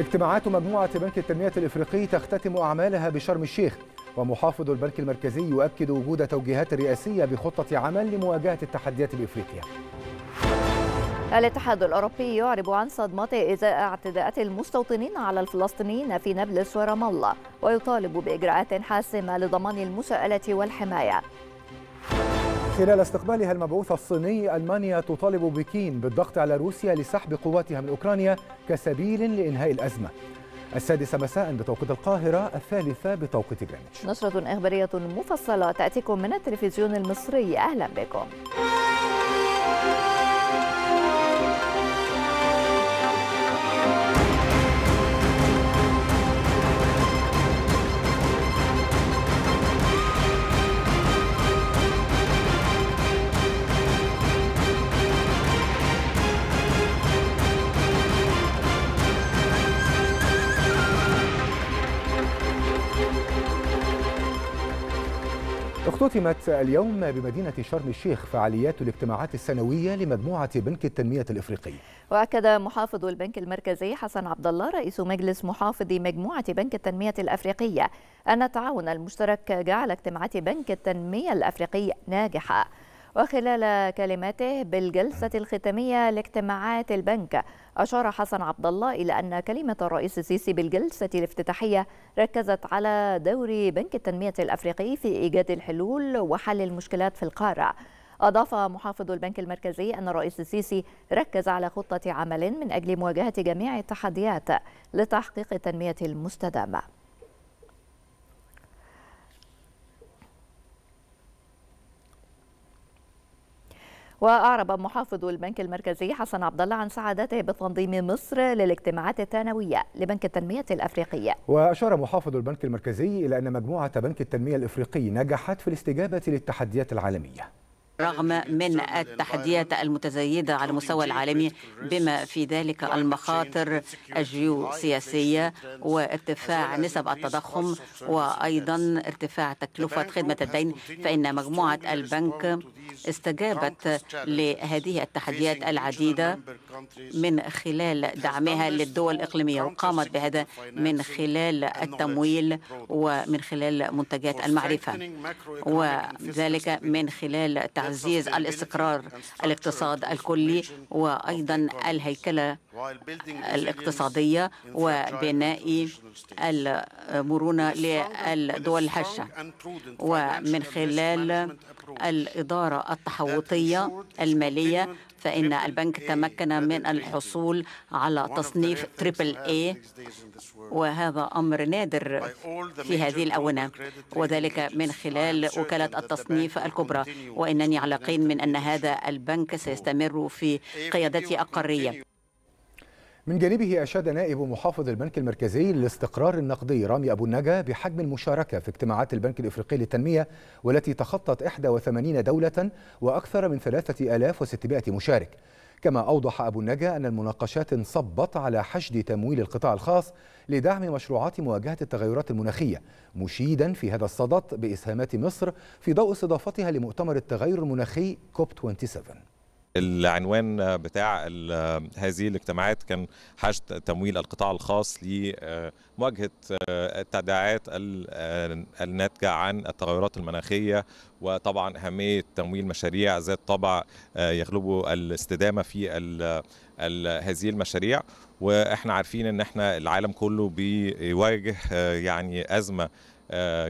اجتماعات مجموعة بنك التنمية الإفريقي تختتم أعمالها بشرم الشيخ ومحافظ البنك المركزي يؤكد وجود توجيهات رئاسية بخطة عمل لمواجهة التحديات الإفريقية الاتحاد الأوروبي يعرب عن صدمته إزاء اعتداءات المستوطنين على الفلسطينيين في نابلس ورام الله ويطالب بإجراءات حاسمة لضمان المساءلة والحماية خلال استقبالها المبعوث الصيني المانيا تطالب بكين بالضغط على روسيا لسحب قواتها من اوكرانيا كسبيل لانهاء الازمه. السادسة مساء بتوقيت القاهرة الثالثة بتوقيت جرينتش نشرة إخبارية مفصلة تأتيكم من التلفزيون المصري أهلا بكم اختتمت اليوم بمدينة شرم الشيخ فعاليات الاجتماعات السنوية لمجموعة بنك التنمية الإفريقي وأكد محافظ البنك المركزي حسن عبد الله رئيس مجلس محافظي مجموعة بنك التنمية الأفريقية أن التعاون المشترك جعل اجتماعات بنك التنمية الأفريقي ناجحة وخلال كلمته بالجلسة الختامية لاجتماعات البنك أشار حسن عبد الله إلى أن كلمة الرئيس السيسي بالجلسة الافتتاحية ركزت على دور بنك التنمية الأفريقي في إيجاد الحلول وحل المشكلات في القارة أضاف محافظ البنك المركزي أن الرئيس السيسي ركز على خطة عمل من أجل مواجهة جميع التحديات لتحقيق التنمية المستدامة وأعرب محافظ البنك المركزي حسن عبد الله عن سعادته بتنظيم مصر للاجتماعات الثانوية لبنك التنمية الأفريقية وأشار محافظ البنك المركزي إلى أن مجموعة بنك التنمية الأفريقي نجحت في الاستجابة للتحديات العالمية رغم من التحديات المتزايدة على المستوى العالمي بما في ذلك المخاطر الجيوسياسية وارتفاع نسب التضخم وأيضا ارتفاع تكلفة خدمة الدين فإن مجموعة البنك استجابت لهذه التحديات العديدة من خلال دعمها للدول الإقليمية وقامت بهذا من خلال التمويل ومن خلال منتجات المعرفة وذلك من خلال تعزيز تعزيز الاستقرار الاقتصاد الكلي وايضا الهيكله الاقتصاديه وبناء المرونه للدول الهشه ومن خلال الاداره التحوطيه الماليه فإن البنك تمكن من الحصول على تصنيف تريبل اي وهذا أمر نادر في هذه الأونة وذلك من خلال وكالة التصنيف الكبرى وإنني على قين من أن هذا البنك سيستمر في قيادته القارية من جانبه أشاد نائب محافظ البنك المركزي للاستقرار النقدي رامي أبو النجا بحجم المشاركة في اجتماعات البنك الإفريقي للتنمية والتي تخطت 81 دولة وأكثر من 3600 مشارك كما أوضح أبو النجا أن المناقشات انصبت على حشد تمويل القطاع الخاص لدعم مشروعات مواجهة التغيرات المناخية مشيدا في هذا الصدد بإسهامات مصر في ضوء استضافتها لمؤتمر التغير المناخي كوب 27 العنوان بتاع هذه الاجتماعات كان حشد تمويل القطاع الخاص لمواجهة آه، آه، التداعيات آه، الناتجة عن التغيرات المناخية وطبعا أهمية تمويل مشاريع ذات طبع يغلب الاستدامة في هذه المشاريع واحنا عارفين ان احنا العالم كله بيواجه يعني أزمة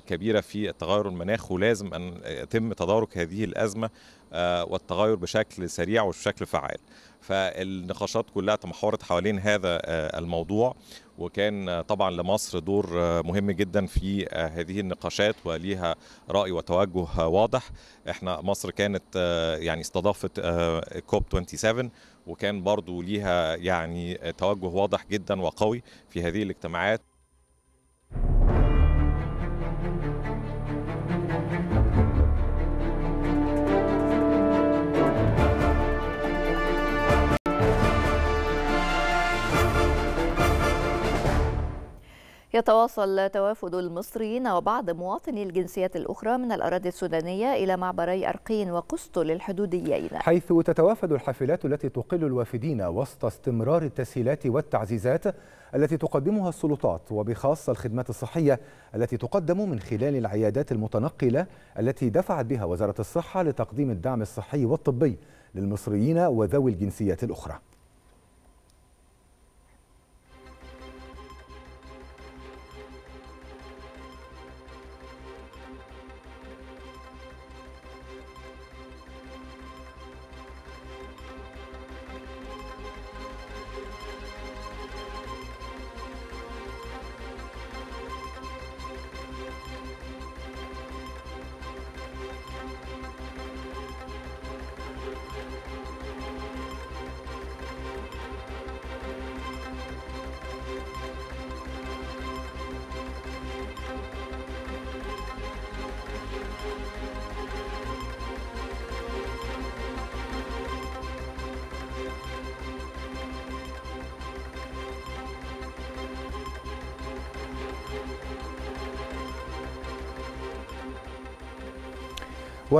كبيرة في التغير المناخ ولازم أن يتم تدارك هذه الأزمة آه، والتغير بشكل سريع وبشكل فعال فالنقاشات كلها تمحورت حوالين هذا آه، الموضوع وكان طبعا لمصر دور آه، مهم جدا في هذه النقاشات وليها راي وتوجه واضح احنا مصر كانت يعني استضافت كوب 27 وكان برضو ليها يعني توجه واضح جدا وقوي في هذه الاجتماعات يتواصل توافد المصريين وبعض مواطني الجنسيات الأخرى من الأراضي السودانية إلى معبري أرقين وقسطل الحدوديين حيث تتوافد الحافلات التي تقل الوافدين وسط استمرار التسهيلات والتعزيزات التي تقدمها السلطات وبخاصة الخدمات الصحية التي تقدم من خلال العيادات المتنقلة التي دفعت بها وزارة الصحة لتقديم الدعم الصحي والطبي للمصريين وذوي الجنسيات الأخرى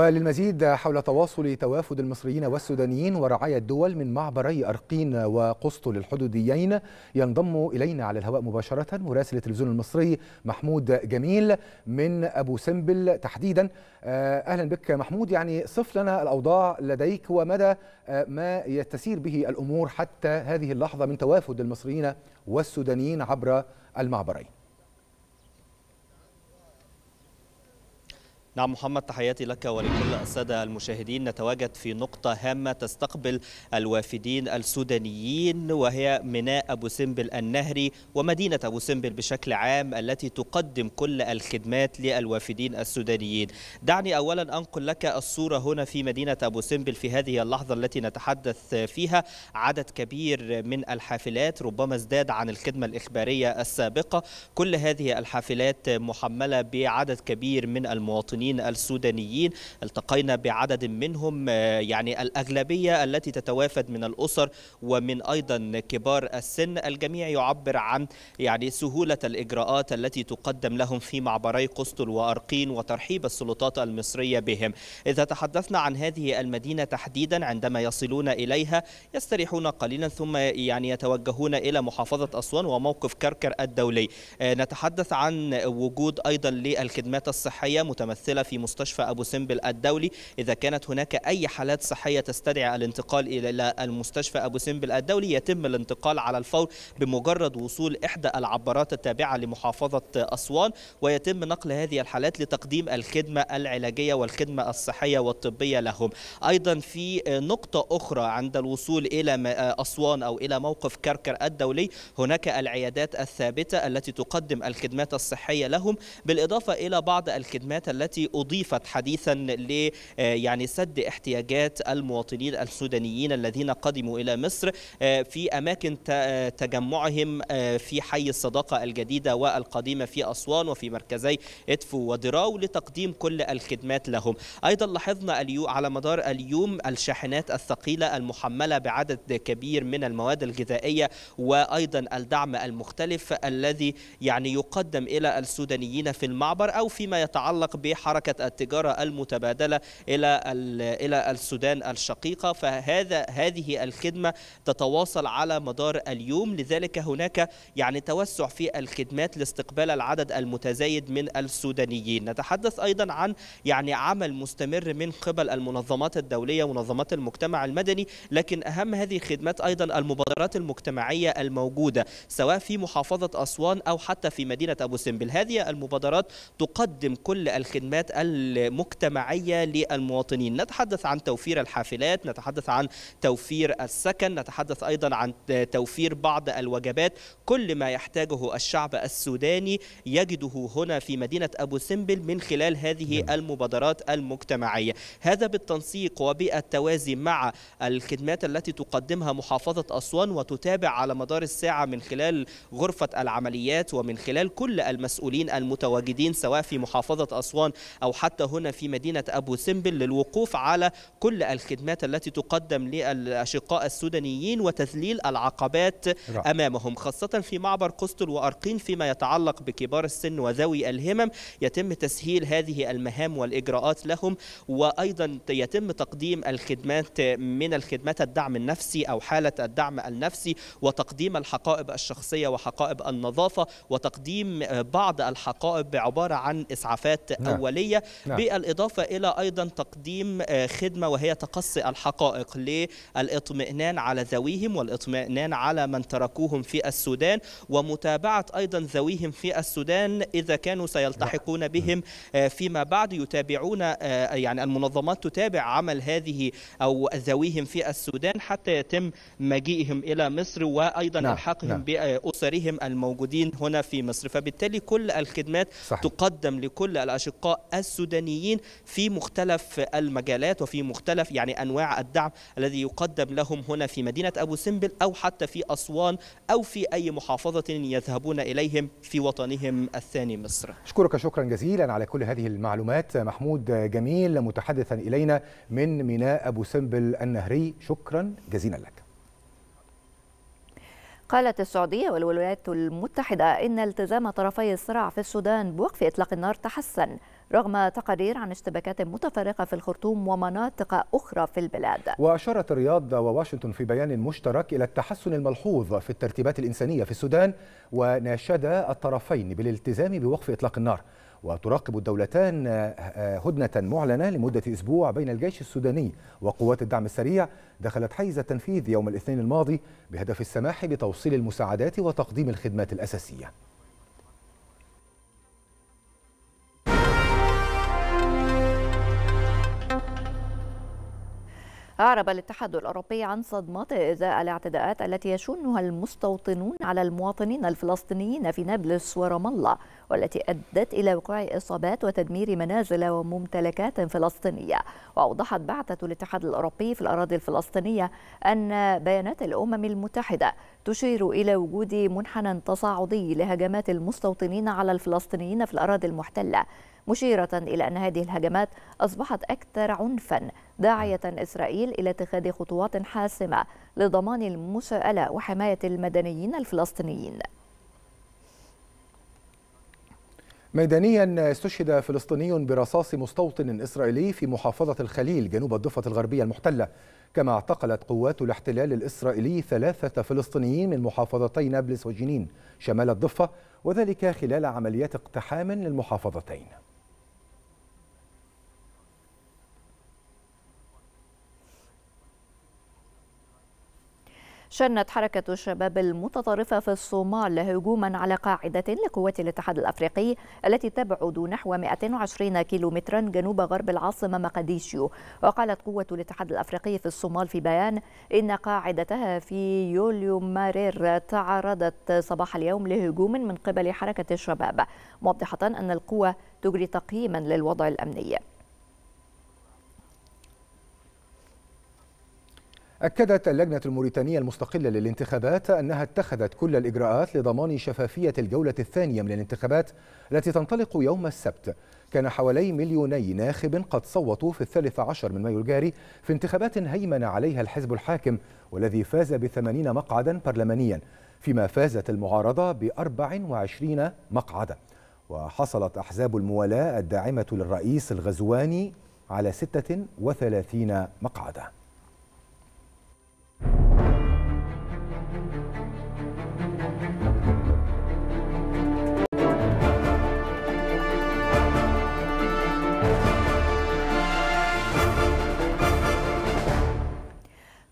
وللمزيد حول تواصل توافد المصريين والسودانيين ورعاية الدول من معبري أرقين وقسطل الحدوديين ينضم إلينا على الهواء مباشرة مراسل التلفزيون المصري محمود جميل من أبو سمبل تحديدا آه، أهلا بك محمود يعني صف لنا الأوضاع لديك ومدى آه، ما يتسير به الأمور حتى هذه اللحظة من توافد المصريين والسودانيين عبر المعبرين نعم محمد تحياتي لك ولكل السادة المشاهدين نتواجد في نقطة هامة تستقبل الوافدين السودانيين وهي ميناء أبو سمبل النهري ومدينة أبو سمبل بشكل عام التي تقدم كل الخدمات للوافدين السودانيين دعني أولا أنقل لك الصورة هنا في مدينة أبو سمبل في هذه اللحظة التي نتحدث فيها عدد كبير من الحافلات ربما ازداد عن الخدمة الإخبارية السابقة كل هذه الحافلات محملة بعدد كبير من المواطنين المواطنين السودانيين التقينا بعدد منهم آه، يعني الأغلبية التي تتوافد من الأسر ومن أيضا كبار السن الجميع يعبر عن يعني سهولة الإجراءات التي تقدم لهم في معبري قسطل وأرقين وترحيب السلطات المصرية بهم إذا تحدثنا عن هذه المدينة تحديدا عندما يصلون إليها يستريحون قليلا ثم يعني يتوجهون إلى محافظة أسوان وموقف كركر الدولي آه، نتحدث عن وجود أيضا للخدمات الصحية متمثلة الممثلة في مستشفى أبو سمبل الدولي إذا كانت هناك أي حالات صحية تستدعي الانتقال إلى المستشفى أبو سمبل الدولي يتم الانتقال على الفور بمجرد وصول إحدى العبارات التابعة لمحافظة أسوان ويتم نقل هذه الحالات لتقديم الخدمة العلاجية والخدمة الصحية والطبية لهم أيضا في نقطة أخرى عند الوصول إلى أسوان أو إلى موقف كركر الدولي هناك العيادات الثابتة التي تقدم الخدمات الصحية لهم بالإضافة إلى بعض الخدمات التي التي أضيفت حديثا ل آه، يعني سد احتياجات المواطنين السودانيين الذين قدموا إلى مصر آه، في أماكن آه، تجمعهم في حي الصداقة الجديدة والقديمة في أسوان وفي مركزي إدفو ودراو لتقديم كل الخدمات لهم أيضا لاحظنا اليوم على مدار اليوم الشاحنات الثقيلة المحملة بعدد كبير من المواد الغذائية وأيضا الدعم المختلف الذي يعني يقدم إلى السودانيين في المعبر أو فيما يتعلق بحركة حركة التجارة المتبادلة إلى إلى السودان الشقيقة فهذا هذه الخدمة تتواصل على مدار اليوم لذلك هناك يعني توسع في الخدمات لاستقبال العدد المتزايد من السودانيين نتحدث أيضا عن يعني عمل مستمر من قبل المنظمات الدولية ومنظمات المجتمع المدني لكن أهم هذه الخدمات أيضا المبادرات المجتمعية الموجودة سواء في محافظة أسوان أو حتى في مدينة أبو سمبل هذه المبادرات تقدم كل الخدمات الحافلات المجتمعية للمواطنين نتحدث عن توفير الحافلات نتحدث عن توفير السكن نتحدث أيضا عن توفير بعض الوجبات كل ما يحتاجه الشعب السوداني يجده هنا في مدينة أبو سمبل من خلال هذه نعم. المبادرات المجتمعية هذا بالتنسيق وبالتوازي مع الخدمات التي تقدمها محافظة أسوان وتتابع على مدار الساعة من خلال غرفة العمليات ومن خلال كل المسؤولين المتواجدين سواء في محافظة أسوان أو حتى هنا في مدينة أبو سمبل للوقوف على كل الخدمات التي تقدم للأشقاء السودانيين وتذليل العقبات رأى. أمامهم خاصة في معبر قسطل وأرقين فيما يتعلق بكبار السن وذوي الهمم يتم تسهيل هذه المهام والإجراءات لهم وأيضا يتم تقديم الخدمات من الخدمات الدعم النفسي أو حالة الدعم النفسي وتقديم الحقائب الشخصية وحقائب النظافة وتقديم بعض الحقائب عبارة عن إسعافات نعم. أولية الداخليه نعم. بالاضافه الى ايضا تقديم آه، خدمه وهي تقصي الحقائق للاطمئنان على ذويهم والاطمئنان على من تركوهم في السودان ومتابعه ايضا ذويهم في السودان اذا كانوا سيلتحقون نعم. بهم آه، فيما بعد يتابعون آه، يعني المنظمات تتابع عمل هذه او ذويهم في السودان حتى يتم مجيئهم الى مصر وايضا نعم. الحقهم نعم. باسرهم الموجودين هنا في مصر فبالتالي كل الخدمات صحيح. تقدم لكل الاشقاء السودانيين في مختلف المجالات وفي مختلف يعني أنواع الدعم الذي يقدم لهم هنا في مدينة أبو سمبل أو حتى في أسوان أو في أي محافظة يذهبون إليهم في وطنهم الثاني مصر أشكرك شكرا جزيلا على كل هذه المعلومات محمود جميل متحدثا إلينا من ميناء أبو سمبل النهري شكرا جزيلا لك قالت السعودية والولايات المتحدة إن التزام طرفي الصراع في السودان بوقف إطلاق النار تحسن رغم تقارير عن اشتباكات متفرقة في الخرطوم ومناطق أخرى في البلاد وأشارت الرياض وواشنطن في بيان مشترك إلى التحسن الملحوظ في الترتيبات الإنسانية في السودان وناشدا الطرفين بالالتزام بوقف إطلاق النار وتراقب الدولتان آه، آه، هدنة معلنة لمدة أسبوع بين الجيش السوداني وقوات الدعم السريع دخلت حيز التنفيذ يوم الاثنين الماضي بهدف السماح بتوصيل المساعدات وتقديم الخدمات الأساسية أعرب الاتحاد الأوروبي عن صدمته إزاء الاعتداءات التي يشنها المستوطنون على المواطنين الفلسطينيين في نابلس ورام الله والتي أدت إلى وقوع إصابات وتدمير منازل وممتلكات فلسطينية وأوضحت بعثة الاتحاد الأوروبي في الأراضي الفلسطينية أن بيانات الأمم المتحدة تشير إلى وجود منحنى تصاعدي لهجمات المستوطنين على الفلسطينيين في الأراضي المحتلة مشيرة إلى أن هذه الهجمات أصبحت أكثر عنفا داعية إسرائيل إلى اتخاذ خطوات حاسمة لضمان المساءلة وحماية المدنيين الفلسطينيين ميدانيا استشهد فلسطيني برصاص مستوطن إسرائيلي في محافظة الخليل جنوب الضفة الغربية المحتلة كما اعتقلت قوات الاحتلال الإسرائيلي ثلاثة فلسطينيين من محافظتي نابلس وجنين شمال الضفة وذلك خلال عمليات اقتحام للمحافظتين شنت حركة الشباب المتطرفة في الصومال هجوما على قاعدة لقوات الاتحاد الأفريقي التي تبعد نحو 120 كيلومترا جنوب غرب العاصمة مقديشيو وقالت قوة الاتحاد الأفريقي في الصومال في بيان إن قاعدتها في يوليو مارير تعرضت صباح اليوم لهجوم من قبل حركة الشباب موضحة أن القوة تجري تقييما للوضع الأمني أكدت اللجنة الموريتانية المستقلة للانتخابات أنها اتخذت كل الإجراءات لضمان شفافية الجولة الثانية من الانتخابات التي تنطلق يوم السبت كان حوالي مليوني ناخب قد صوتوا في الثالث عشر من مايو الجاري في انتخابات هيمن عليها الحزب الحاكم والذي فاز بثمانين مقعدا برلمانيا فيما فازت المعارضة بأربع وعشرين مقعدا وحصلت أحزاب الموالاة الداعمة للرئيس الغزواني على ستة وثلاثين مقعداً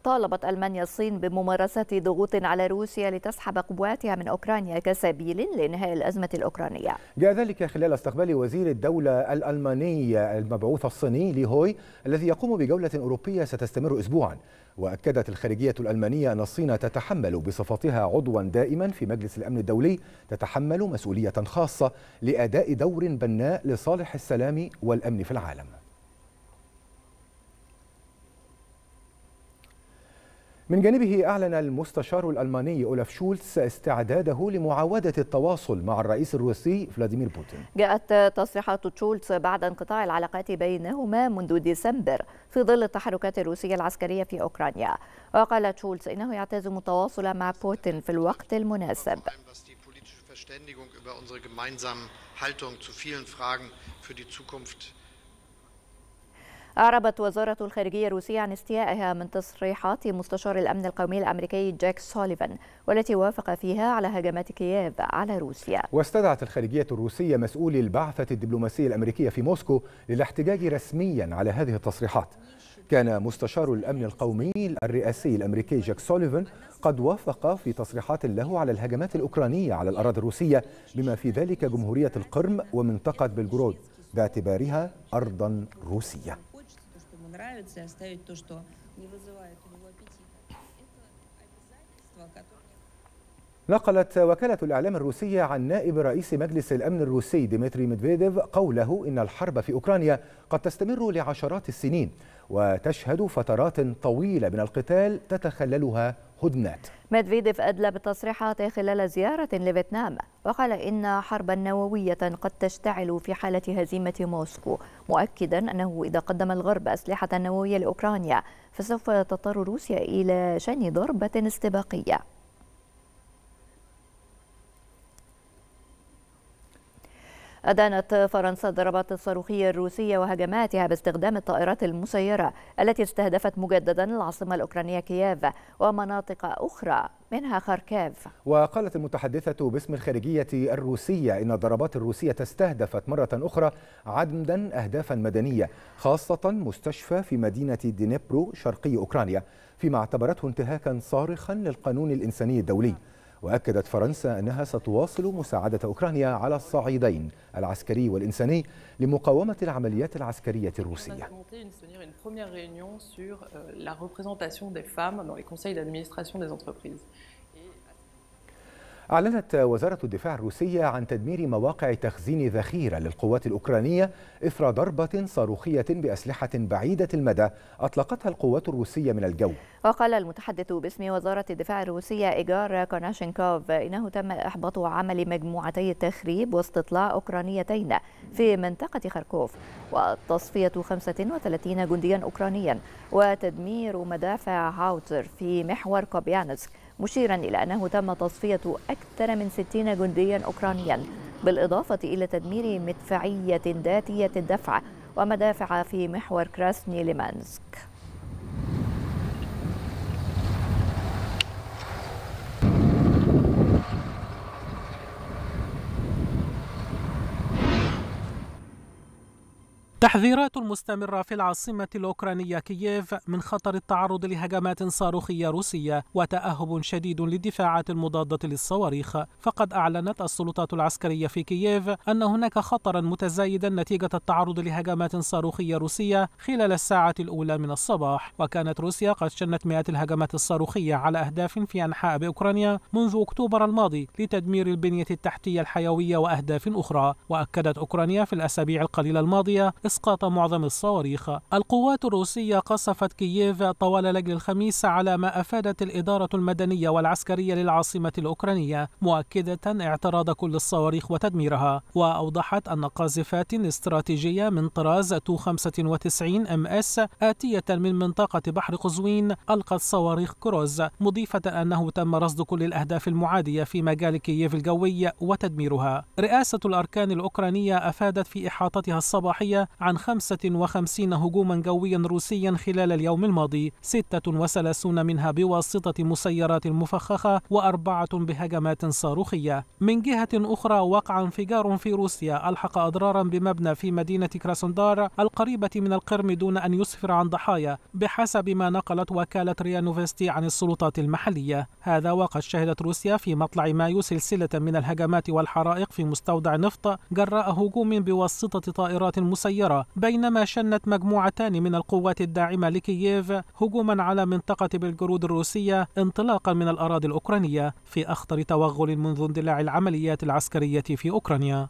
طالبت ألمانيا الصين بممارسة ضغوط على روسيا لتسحب قواتها من أوكرانيا كسبيل لإنهاء الأزمة الأوكرانية جاء ذلك خلال استقبال وزير الدولة الألماني المبعوث الصيني ليهوي الذي يقوم بجولة أوروبية ستستمر أسبوعا وأكدت الخارجية الألمانية أن الصين تتحمل بصفتها عضوا دائما في مجلس الأمن الدولي تتحمل مسؤولية خاصة لأداء دور بناء لصالح السلام والأمن في العالم من جانبه أعلن المستشار الألماني أولاف شولتس استعداده لمعاودة التواصل مع الرئيس الروسي فلاديمير بوتين جاءت تصريحات شولتس بعد انقطاع العلاقات بينهما منذ ديسمبر في ظل التحركات الروسية العسكرية في أوكرانيا وقال شولتس إنه يعتزم التواصل مع بوتين في الوقت المناسب Verständigung über unsere Haltung zu vielen Fragen für die Zukunft أعربت وزارة الخارجية الروسية عن استيائها من تصريحات مستشار الأمن القومي الأمريكي جاك سوليفان والتي وافق فيها على هجمات كييف على روسيا واستدعت الخارجية الروسية مسؤولي البعثة الدبلوماسية الأمريكية في موسكو للاحتجاج رسميا على هذه التصريحات كان مستشار الأمن القومي الرئاسي الأمريكي جاك سوليفان قد وافق في تصريحات له على الهجمات الأوكرانية على الأراضي الروسية بما في ذلك جمهورية القرم ومنطقة بلغرود باعتبارها أرضا روسية нравится и оставить то, что не вызывает у него аппетита. Это обязательство, которое نقلت وكالة الإعلام الروسية عن نائب رئيس مجلس الأمن الروسي ديمتري ميدفيديف قوله إن الحرب في أوكرانيا قد تستمر لعشرات السنين وتشهد فترات طويلة من القتال تتخللها هدنات ميدفيديف أدلى بتصريحاته خلال زيارة لفيتنام وقال إن حربا نووية قد تشتعل في حالة هزيمة موسكو مؤكدا أنه إذا قدم الغرب أسلحة نووية لأوكرانيا فسوف تضطر روسيا إلى شن ضربة استباقية أدانت فرنسا الضربات الصاروخية الروسية وهجماتها باستخدام الطائرات المسيرة التي استهدفت مجددا العاصمة الأوكرانية كييف ومناطق أخرى منها خاركيف وقالت المتحدثة باسم الخارجية الروسية إن الضربات الروسية استهدفت مرة أخرى عمدا أهدافا مدنية خاصة مستشفى في مدينة دينيبرو شرقي أوكرانيا فيما اعتبرته انتهاكا صارخا للقانون الإنساني الدولي وأكدت فرنسا أنها ستواصل مساعدة أوكرانيا على الصعيدين العسكري والإنساني لمقاومة العمليات العسكرية الروسية أعلنت وزارة الدفاع الروسية عن تدمير مواقع تخزين ذخيرة للقوات الأوكرانية إثر ضربة صاروخية بأسلحة بعيدة المدى أطلقتها القوات الروسية من الجو وقال المتحدث باسم وزارة الدفاع الروسية إيجار كوناشينكوف إنه تم إحباط عمل مجموعتي التخريب واستطلاع أوكرانيتين في منطقة خاركوف وتصفية 35 جنديا أوكرانيا وتدمير مدافع هاوتر في محور كوبيانسك مشيرا إلى أنه تم تصفية أكثر من 60 جنديا أوكرانيا بالإضافة إلى تدمير مدفعية ذاتية الدفع ومدافع في محور كراسني لمانسك تحذيرات مستمرة في العاصمة الأوكرانية كييف من خطر التعرض لهجمات صاروخية روسية وتأهب شديد للدفاعات المضادة للصواريخ فقد أعلنت السلطات العسكرية في كييف أن هناك خطرا متزايدا نتيجة التعرض لهجمات صاروخية روسية خلال الساعة الأولى من الصباح وكانت روسيا قد شنت مئات الهجمات الصاروخية على أهداف في أنحاء بأوكرانيا منذ أكتوبر الماضي لتدمير البنية التحتية الحيوية وأهداف أخرى وأكدت أوكرانيا في الأسابيع القليلة الماضية إسقاط معظم الصواريخ القوات الروسية قصفت كييف طوال ليل الخميس على ما أفادت الإدارة المدنية والعسكرية للعاصمة الأوكرانية مؤكدة اعتراض كل الصواريخ وتدميرها وأوضحت أن قاذفات استراتيجية من طراز تو 95 ام اس آتية من منطقة بحر قزوين ألقت صواريخ كروز مضيفة أنه تم رصد كل الأهداف المعادية في مجال كييف الجوي وتدميرها رئاسة الأركان الأوكرانية أفادت في إحاطتها الصباحية عن 55 هجوما جويا روسيا خلال اليوم الماضي 36 منها بواسطة مسيرات مفخخة وأربعة بهجمات صاروخية من جهة أخرى وقع انفجار في روسيا ألحق أضرارا بمبنى في مدينة كراسندار القريبة من القرم دون أن يسفر عن ضحايا بحسب ما نقلت وكالة نوفستي عن السلطات المحلية هذا وقد شهدت روسيا في مطلع مايو سلسلة من الهجمات والحرائق في مستودع نفط جراء هجوم بواسطة طائرات مسيرة القاهرة بينما شنت مجموعتان من القوات الداعمة لكييف هجوما على منطقة بالجرود الروسية انطلاقا من الأراضي الأوكرانية في أخطر توغل منذ اندلاع العمليات العسكرية في أوكرانيا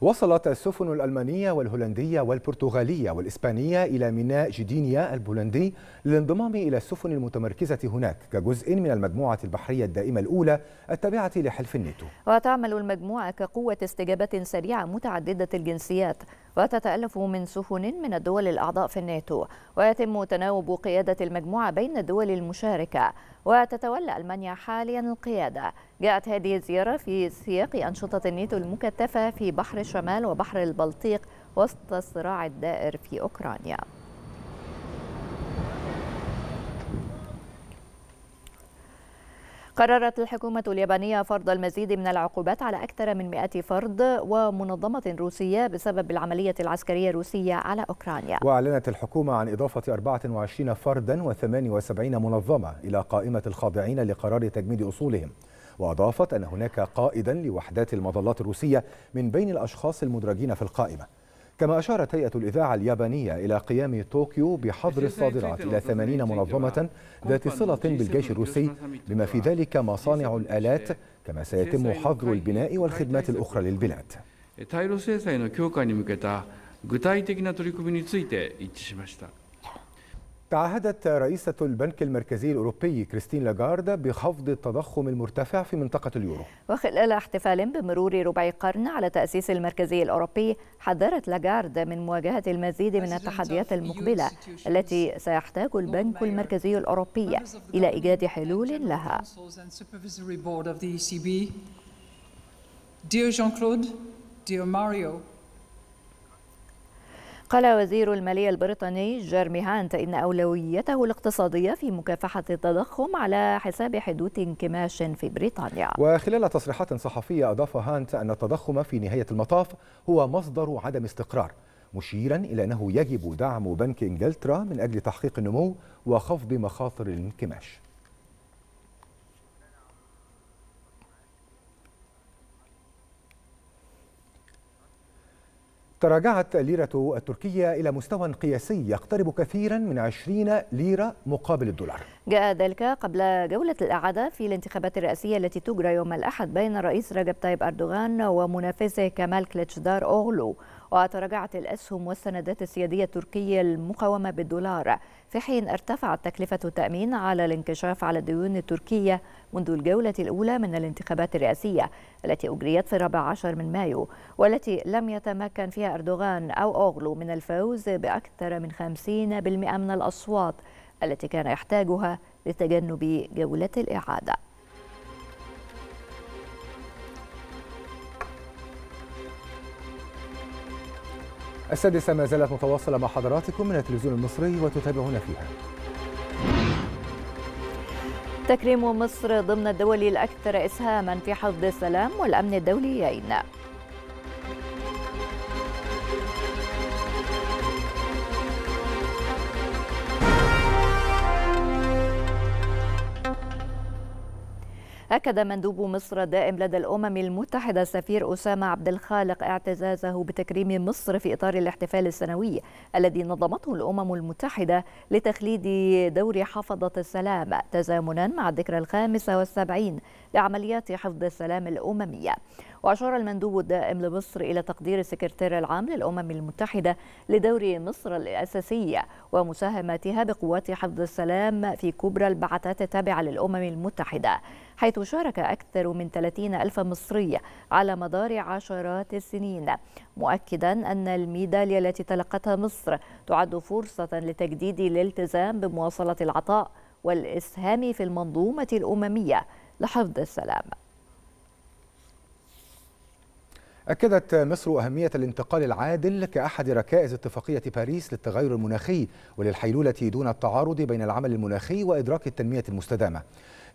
وصلت السفن الألمانية والهولندية والبرتغالية والإسبانية إلى ميناء جدينيا البولندي للانضمام إلى السفن المتمركزة هناك كجزء من المجموعة البحرية الدائمة الأولى التابعة لحلف الناتو وتعمل المجموعة كقوة استجابة سريعة متعددة الجنسيات وتتألف من سفن من الدول الأعضاء في الناتو ويتم تناوب قيادة المجموعة بين الدول المشاركة وتتولى ألمانيا حاليا القيادة جاءت هذه الزيارة في سياق أنشطة الناتو المكثفة في بحر الشمال وبحر البلطيق وسط الصراع الدائر في أوكرانيا قررت الحكومة اليابانية فرض المزيد من العقوبات على أكثر من 100 فرد ومنظمة روسية بسبب العملية العسكرية الروسية على أوكرانيا وأعلنت الحكومة عن إضافة 24 فردا و78 منظمة إلى قائمة الخاضعين لقرار تجميد أصولهم وأضافت أن هناك قائدا لوحدات المظلات الروسية من بين الأشخاص المدرجين في القائمة كما أشارت هيئة الإذاعة اليابانية إلى قيام طوكيو بحظر إيه، الصادرات إلى 80 إيه، منظمة ذات صلة بالجيش الروسي بما في ذلك مصانع الآلات كما سيتم حظر البناء والخدمات الأخرى للبلاد تعهدت رئيسة البنك المركزي الأوروبي كريستين لاغاردا بخفض التضخم المرتفع في منطقة اليورو وخلال احتفال بمرور ربع قرن على تأسيس المركزي الأوروبي حذرت لاغاردا من مواجهة المزيد من التحديات المقبلة التي سيحتاج البنك المركزي الأوروبي إلى إيجاد حلول لها Dear Jean-Claude, dear Mario, قال وزير المالية البريطاني جيرمي هانت إن أولويته الاقتصادية في مكافحة التضخم على حساب حدوث انكماش في بريطانيا وخلال تصريحات صحفية أضاف هانت أن التضخم في نهاية المطاف هو مصدر عدم استقرار مشيرا إلى أنه يجب دعم بنك إنجلترا من أجل تحقيق النمو وخفض مخاطر الانكماش تراجعت الليرة التركية إلى مستوى قياسي يقترب كثيرا من 20 ليرة مقابل الدولار جاء ذلك قبل جولة الإعادة في الانتخابات الرئاسية التي تجرى يوم الأحد بين الرئيس رجب طيب أردوغان ومنافسه كمال كليتشدار أوغلو وتراجعت الأسهم والسندات السيادية التركية المقاومة بالدولار في حين ارتفعت تكلفة التأمين على الانكشاف على الديون التركية منذ الجولة الأولى من الانتخابات الرئاسية التي أجريت في الرابع عشر من مايو والتي لم يتمكن فيها أردوغان أو أوغلو من الفوز بأكثر من 50% من الأصوات التي كان يحتاجها لتجنب جولة الإعادة السادسة ما زالت متواصلة مع حضراتكم من التلفزيون المصري وتتابعون فيها تكريم مصر ضمن الدول الأكثر إسهاما في حفظ السلام والأمن الدوليين أكد مندوب مصر الدائم لدى الأمم المتحدة السفير أسامة عبد الخالق اعتزازه بتكريم مصر في إطار الاحتفال السنوي الذي نظمته الأمم المتحدة لتخليد دور حافظة السلام تزامنا مع الذكرى الخامسة والسبعين لعمليات حفظ السلام الأممية وأشار المندوب الدائم لمصر إلى تقدير السكرتير العام للأمم المتحدة لدور مصر الأساسية ومساهمتها بقوات حفظ السلام في كبرى البعثات التابعة للأمم المتحدة حيث شارك أكثر من 30 ألف مصري على مدار عشرات السنين مؤكدا أن الميدالية التي تلقتها مصر تعد فرصة لتجديد الالتزام بمواصلة العطاء والإسهام في المنظومة الأممية لحفظ السلام أكدت مصر أهمية الانتقال العادل كأحد ركائز اتفاقية باريس للتغير المناخي وللحيلولة دون التعارض بين العمل المناخي وإدراك التنمية المستدامة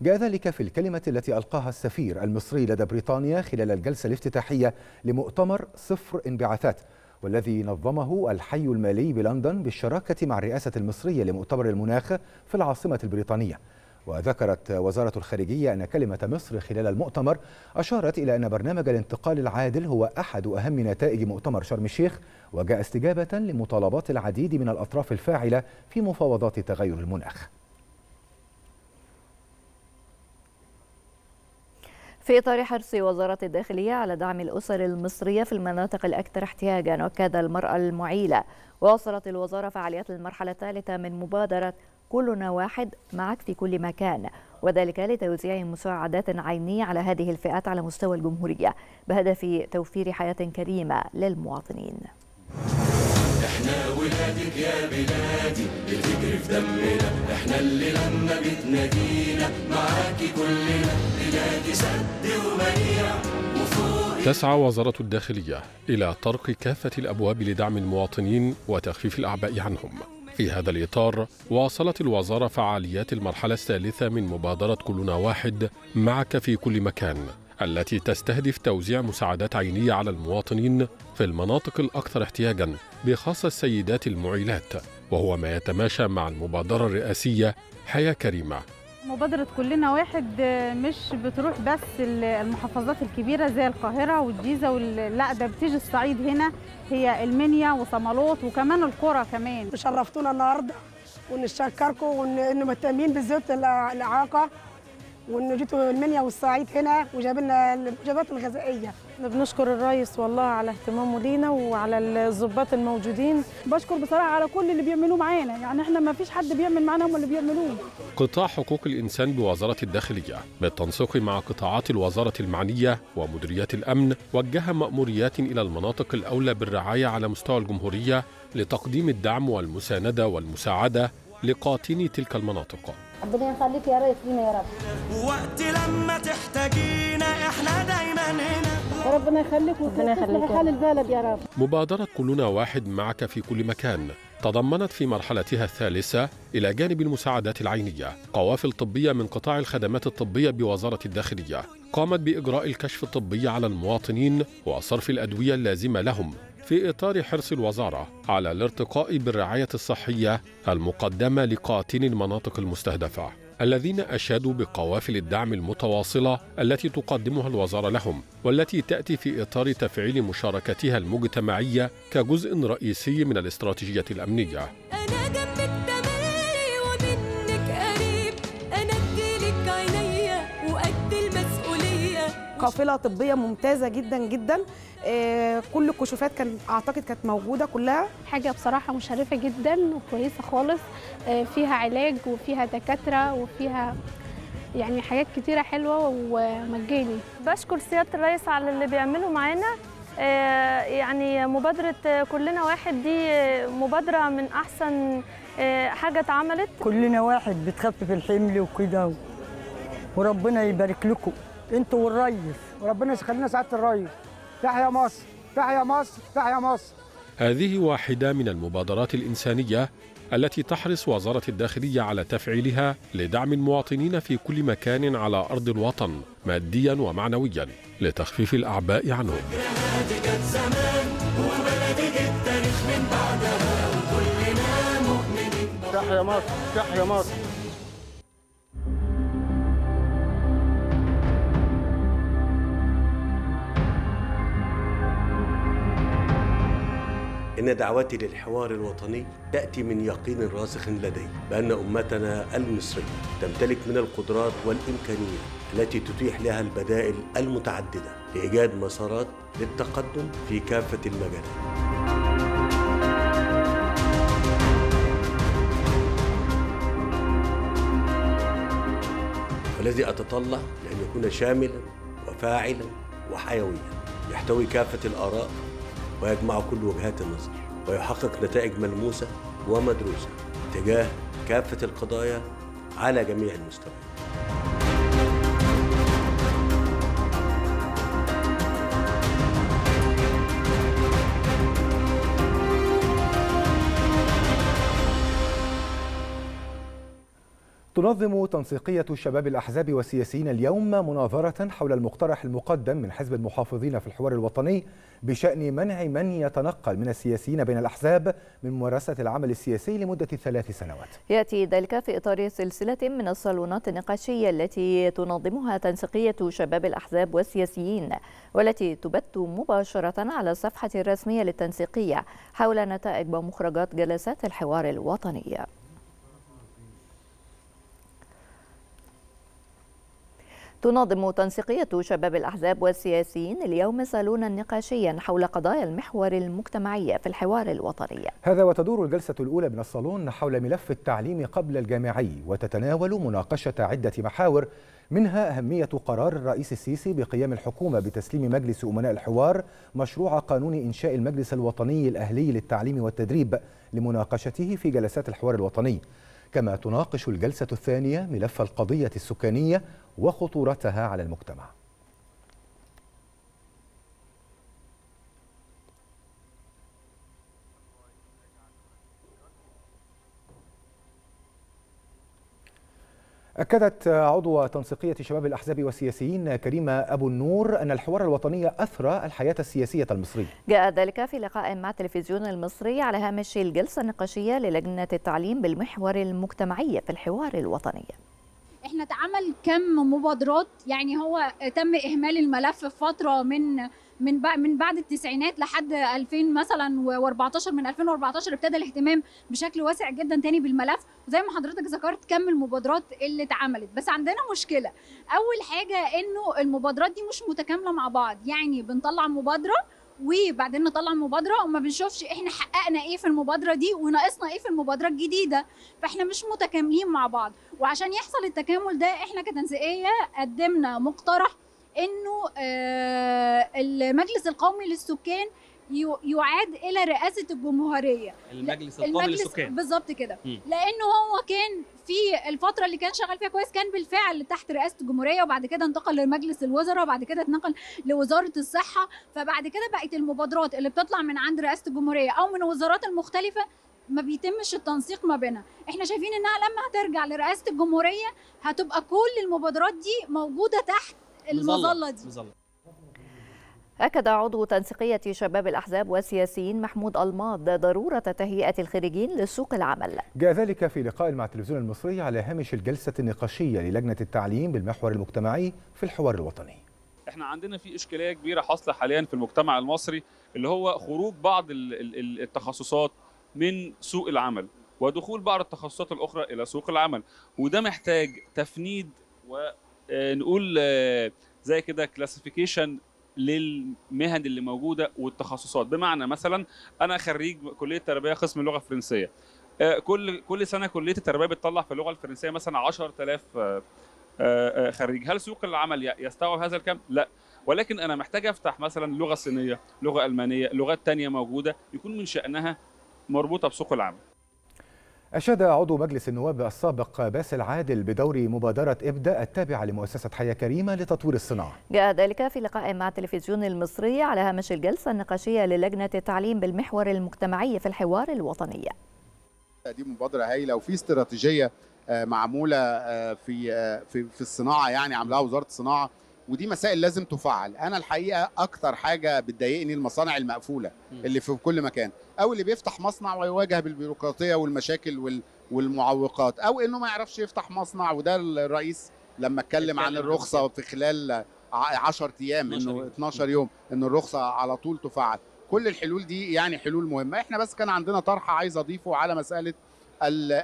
جاء ذلك في الكلمة التي ألقاها السفير المصري لدى بريطانيا خلال الجلسة الافتتاحية لمؤتمر صفر انبعاثات والذي نظمه الحي المالي بلندن بالشراكة مع الرئاسة المصرية لمؤتمر المناخ في العاصمة البريطانية وذكرت وزارة الخارجية أن كلمة مصر خلال المؤتمر أشارت إلى أن برنامج الانتقال العادل هو أحد أهم نتائج مؤتمر شرم الشيخ وجاء استجابة لمطالبات العديد من الأطراف الفاعلة في مفاوضات تغير المناخ في إطار حرص وزارة الداخلية على دعم الأسر المصرية في المناطق الأكثر احتياجا وكذا المرأة المعيلة واصلت الوزارة فعاليات المرحلة الثالثة من مبادرة كلنا واحد معك في كل مكان وذلك لتوزيع مساعدات عينية على هذه الفئات على مستوى الجمهورية بهدف توفير حياة كريمة للمواطنين احنا ولادك يا بلادي بتجري في دمنا احنا اللي لما بتنادينا معاكي كلنا بلادي سد ومنيع تسعى وزارة الداخلية إلى طرق كافة الأبواب لدعم المواطنين وتخفيف الأعباء عنهم في هذا الإطار واصلت الوزارة فعاليات المرحلة الثالثة من مبادرة كلنا واحد معك في كل مكان التي تستهدف توزيع مساعدات عينية على المواطنين في المناطق الأكثر احتياجا بخاصة السيدات المعيلات وهو ما يتماشى مع المبادرة الرئاسية حياة كريمة مبادرة كلنا واحد مش بتروح بس المحافظات الكبيرة زي القاهرة والجيزة وال... لا ده بتيجي الصعيد هنا هي المنيا وصمالوت وكمان القرى كمان شرفتونا النهاردة ونشكركم وان مهتمين بالذات الإعاقة وان جيتوا المنيا والصعيد هنا وجابلنا لنا الوجبات الغذائية بنشكر الرئيس والله على اهتمامه لينا وعلى الظباط الموجودين بشكر بصراحه على كل اللي بيعملوه معانا يعني احنا ما فيش حد بيعمل معانا هم اللي بيعملوه قطاع حقوق الانسان بوزاره الداخليه بالتنسيق مع قطاعات الوزاره المعنيه ومديريات الامن وجه ماموريات الى المناطق الاولى بالرعايه على مستوى الجمهوريه لتقديم الدعم والمسانده والمساعده لقاطني تلك المناطق ربنا يخليك يا ريت لينا يا رب وقت لما تحتاجينا احنا دايما هنا ربنا يخليك ربنا يخليك حال البلد يا رب مبادرة كلنا واحد معك في كل مكان تضمنت في مرحلتها الثالثة إلى جانب المساعدات العينية قوافل طبية من قطاع الخدمات الطبية بوزارة الداخلية قامت بإجراء الكشف الطبي على المواطنين وصرف الأدوية اللازمة لهم في إطار حرص الوزارة على الارتقاء بالرعاية الصحية المقدمة لقاتلي المناطق المستهدفة الذين أشادوا بقوافل الدعم المتواصلة التي تقدمها الوزارة لهم والتي تأتي في إطار تفعيل مشاركتها المجتمعية كجزء رئيسي من الاستراتيجية الأمنية قافله طبيه ممتازه جدا جدا آه، كل الكشوفات كان اعتقد كانت موجوده كلها حاجه بصراحه مشرفه جدا وكويسه خالص آه، فيها علاج وفيها دكاتره وفيها يعني حاجات كتيره حلوه ومجاني بشكر سياده الرئيس على اللي بيعمله معانا آه، يعني مبادرة كلنا واحد دي مبادرة من أحسن حاجة اتعملت كلنا واحد بتخفف الحمل وكده وربنا يبارك لكم انتوا والريس وربنا يخلينا سعاده الريس تحيا مصر تحيا مصر تحيا مصر هذه واحده من المبادرات الانسانيه التي تحرص وزاره الداخليه على تفعيلها لدعم المواطنين في كل مكان على ارض الوطن ماديا ومعنويا لتخفيف الاعباء عنهم تحيا مصر تحيا مصر إن دعوتي للحوار الوطني تأتي من يقين راسخ لدي بأن أمتنا المصرية تمتلك من القدرات والإمكانيات التي تتيح لها البدائل المتعددة لإيجاد مسارات للتقدم في كافة المجالات والذي أتطلع لأن يكون شاملا وفاعلا وحيويا يحتوي كافة الآراء ويجمع كل وجهات النظر ويحقق نتائج ملموسة ومدروسة تجاه كافة القضايا على جميع المستويات تنظم تنسيقية شباب الأحزاب والسياسيين اليوم مناظرة حول المقترح المقدم من حزب المحافظين في الحوار الوطني بشأن منع من يتنقل من السياسيين بين الأحزاب من ممارسة العمل السياسي لمدة ثلاث سنوات يأتي ذلك في إطار سلسلة من الصالونات النقاشية التي تنظمها تنسيقية شباب الأحزاب والسياسيين والتي تبث مباشرة على الصفحة الرسمية للتنسيقية حول نتائج ومخرجات جلسات الحوار الوطني تنظم تنسيقية شباب الأحزاب والسياسيين اليوم صالونا نقاشيا حول قضايا المحور المجتمعية في الحوار الوطني هذا وتدور الجلسة الأولى من الصالون حول ملف التعليم قبل الجامعي وتتناول مناقشة عدة محاور منها أهمية قرار الرئيس السيسي بقيام الحكومة بتسليم مجلس أمناء الحوار مشروع قانون إنشاء المجلس الوطني الأهلي للتعليم والتدريب لمناقشته في جلسات الحوار الوطني كما تناقش الجلسة الثانية ملف القضية السكانية وخطورتها على المجتمع أكدت عضو تنسيقية شباب الأحزاب والسياسيين كريمة أبو النور أن الحوار الوطني أثرى الحياة السياسية المصرية جاء ذلك في لقاء مع التلفزيون المصري على هامش الجلسة النقاشية للجنة التعليم بالمحور المجتمعي في الحوار الوطني احنا اتعمل كم مبادرات يعني هو تم إهمال الملف في فترة من من من بعد التسعينات لحد 2000 مثلا و14 من 2014 ابتدى الاهتمام بشكل واسع جدا تاني بالملف وزي ما حضرتك ذكرت كم المبادرات اللي اتعملت بس عندنا مشكله اول حاجه انه المبادرات دي مش متكامله مع بعض يعني بنطلع مبادره وبعدين نطلع مبادره وما بنشوفش احنا حققنا ايه في المبادره دي وناقصنا ايه في المبادره الجديده فاحنا مش متكاملين مع بعض وعشان يحصل التكامل ده احنا كتنسيقيه قدمنا مقترح انه آه، المجلس القومي للسكان يعاد الى رئاسه الجمهوريه المجلس القومي للسكان بالظبط كده لانه هو كان في الفتره اللي كان شغال فيها كويس كان بالفعل تحت رئاسه الجمهوريه وبعد كده انتقل لمجلس الوزراء وبعد كده اتنقل لوزاره الصحه فبعد كده بقت المبادرات اللي بتطلع من عند رئاسه الجمهوريه او من الوزارات المختلفه ما بيتمش التنسيق ما بينها احنا شايفين انها لما هترجع لرئاسه الجمهوريه هتبقى كل المبادرات دي موجوده تحت المظله دي أكد عضو تنسيقية شباب الأحزاب والسياسيين محمود الماض ضرورة تهيئة الخريجين لسوق العمل. جاء ذلك في لقاء مع التلفزيون المصري على هامش الجلسة النقاشية للجنة التعليم بالمحور المجتمعي في الحوار الوطني. احنا عندنا في إشكالية كبيرة حاصلة حاليا في المجتمع المصري اللي هو خروج بعض التخصصات من سوق العمل ودخول بعض التخصصات الأخرى إلى سوق العمل وده محتاج تفنيد و آه، نقول آه، زي كده كلاسيفيكيشن للمهن اللي موجوده والتخصصات بمعنى مثلا انا خريج كليه تربيه قسم اللغه الفرنسيه آه، كل كل سنه كليه التربيه بتطلع في اللغه الفرنسيه مثلا 10000 خريج هل سوق العمل يستوعب هذا الكم لا ولكن انا محتاج افتح مثلا لغه صينيه لغه المانيه لغات تانية موجوده يكون من شانها مربوطه بسوق العمل أشاد عضو مجلس النواب السابق باسل عادل بدور مبادرة إبداء التابعة لمؤسسة حياة كريمة لتطوير الصناعة جاء ذلك في لقاء مع التلفزيون المصري على هامش الجلسة النقاشية للجنة التعليم بالمحور المجتمعي في الحوار الوطني دي مبادرة هايلة وفي استراتيجية آه، معمولة آه، آه، في في الصناعة يعني عاملاها وزارة الصناعة ودي مسائل لازم تفعل انا الحقيقه اكتر حاجه بتضايقني المصانع المقفوله اللي في كل مكان او اللي بيفتح مصنع ويواجه بالبيروقراطيه والمشاكل وال... والمعوقات او انه ما يعرفش يفتح مصنع وده الرئيس لما اتكلم عن الرخصه في خلال 10 ايام انه 12 يوم ان الرخصه على طول تفعل كل الحلول دي يعني حلول مهمه احنا بس كان عندنا طرح عايز اضيفه على مساله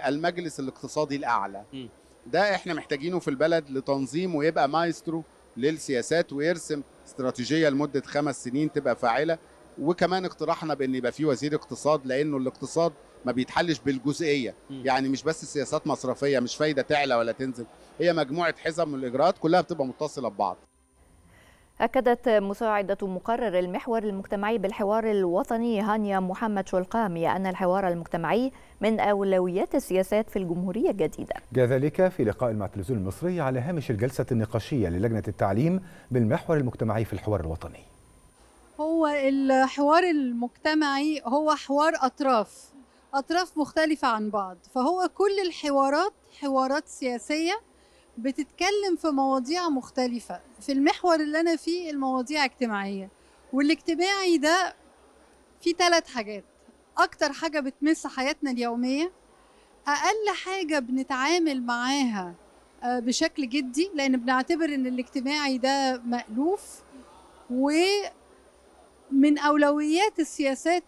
المجلس الاقتصادي الاعلى ده احنا محتاجينه في البلد لتنظيم ويبقى مايسترو للسياسات ويرسم استراتيجيه لمده خمس سنين تبقى فاعله وكمان اقترحنا بان يبقى في وزير اقتصاد لانه الاقتصاد ما بيتحلش بالجزئيه م. يعني مش بس سياسات مصرفيه مش فايده تعلى ولا تنزل هي مجموعه حزم والاجراءات كلها بتبقى متصله ببعض أكدت مساعدة مقرر المحور المجتمعي بالحوار الوطني هانيا محمد شلقامي أن الحوار المجتمعي من أولويات السياسات في الجمهورية الجديدة كذلك في لقاء مع التلفزيون المصري على هامش الجلسة النقاشية للجنة التعليم بالمحور المجتمعي في الحوار الوطني هو الحوار المجتمعي هو حوار أطراف أطراف مختلفة عن بعض فهو كل الحوارات حوارات سياسية بتتكلم في مواضيع مختلفة في المحور اللي أنا فيه المواضيع اجتماعية والاجتماعي ده فيه ثلاث حاجات أكتر حاجة بتمس حياتنا اليومية أقل حاجة بنتعامل معاها آه، بشكل جدي لأن بنعتبر إن الاجتماعي ده مألوف ومن أولويات السياسات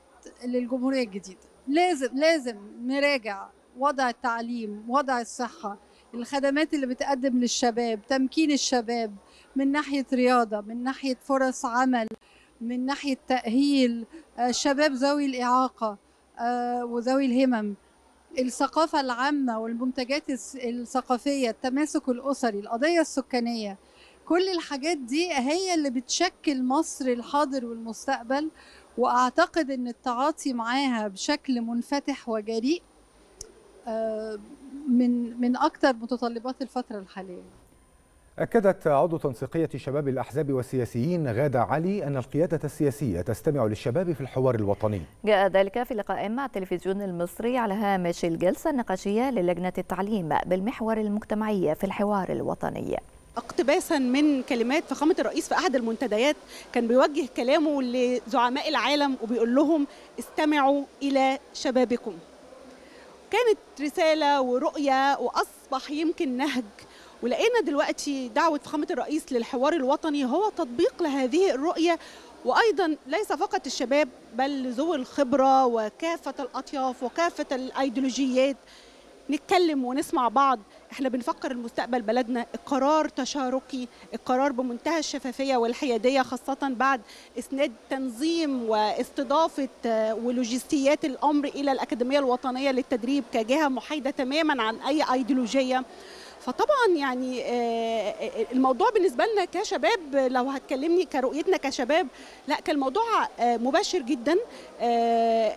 للجمهورية الجديدة لازم لازم نراجع وضع التعليم وضع الصحة الخدمات اللي بتقدم للشباب تمكين الشباب من ناحية رياضة من ناحية فرص عمل من ناحية تأهيل آه، شباب ذوي الإعاقة آه، وذوي الهمم الثقافة العامة والمنتجات الثقافية التماسك الأسري القضية السكانية كل الحاجات دي هي اللي بتشكل مصر الحاضر والمستقبل واعتقد ان التعاطي معاها بشكل منفتح وجريء آه، من من اكثر متطلبات الفتره الحاليه أكدت عضو تنسيقية شباب الأحزاب والسياسيين غادة علي أن القيادة السياسية تستمع للشباب في الحوار الوطني جاء ذلك في لقاء مع التلفزيون المصري على هامش الجلسة النقاشية للجنة التعليم بالمحور المجتمعي في الحوار الوطني اقتباسا من كلمات فخامه الرئيس في احد المنتديات كان بيوجه كلامه لزعماء العالم وبيقول لهم استمعوا الى شبابكم كانت رسالة ورؤية وأصبح يمكن نهج ولقينا دلوقتي دعوة فخامة الرئيس للحوار الوطني هو تطبيق لهذه الرؤية وأيضا ليس فقط الشباب بل ذوي الخبرة وكافة الأطياف وكافة الأيديولوجيات نتكلم ونسمع بعض احنا بنفكر المستقبل بلدنا القرار تشاركي القرار بمنتهى الشفافيه والحياديه خاصه بعد اسناد تنظيم واستضافه آه، ولوجستيات الامر الى الاكاديميه الوطنيه للتدريب كجهه محايده تماما عن اي ايديولوجيه فطبعا يعني آه، آه، الموضوع بالنسبه لنا كشباب لو هتكلمني كرؤيتنا كشباب لا كان الموضوع مباشر جدا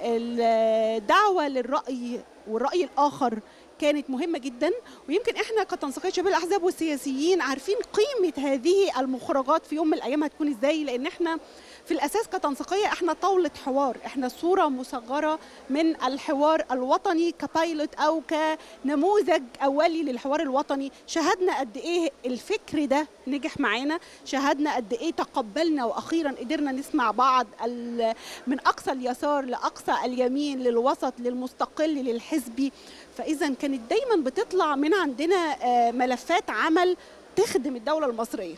الدعوه للراي والراي الاخر كانت مهمه جدا ويمكن احنا كتنسيقيه شباب الاحزاب والسياسيين عارفين قيمه هذه المخرجات في يوم من الايام هتكون ازاي لان احنا في الاساس كتنسيقيه احنا طاوله حوار احنا صوره مصغره من الحوار الوطني كبايلوت او كنموذج اولي للحوار الوطني شاهدنا قد ايه الفكر ده نجح معانا شاهدنا قد ايه تقبلنا واخيرا قدرنا نسمع بعض من اقصى اليسار لاقصى اليمين للوسط للمستقل للحزبي فاذا كانت دايما بتطلع من عندنا آه، ملفات عمل تخدم الدوله المصريه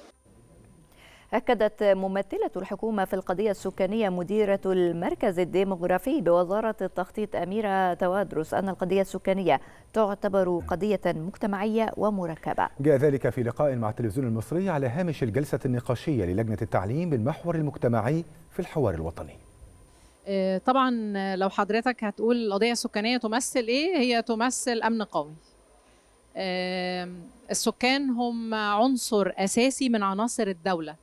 أكدت ممثلة الحكومة في القضية السكانية مديرة المركز الديموغرافي بوزارة التخطيط أميرة توادرس أن القضية السكانية تعتبر قضية مجتمعية ومركبة جاء ذلك في لقاء مع التلفزيون المصري على هامش الجلسة النقاشية للجنة التعليم بالمحور المجتمعي في الحوار الوطني آه، طبعا لو حضرتك هتقول القضية السكانية تمثل إيه هي تمثل أمن قومي آه، السكان هم عنصر أساسي من عناصر الدولة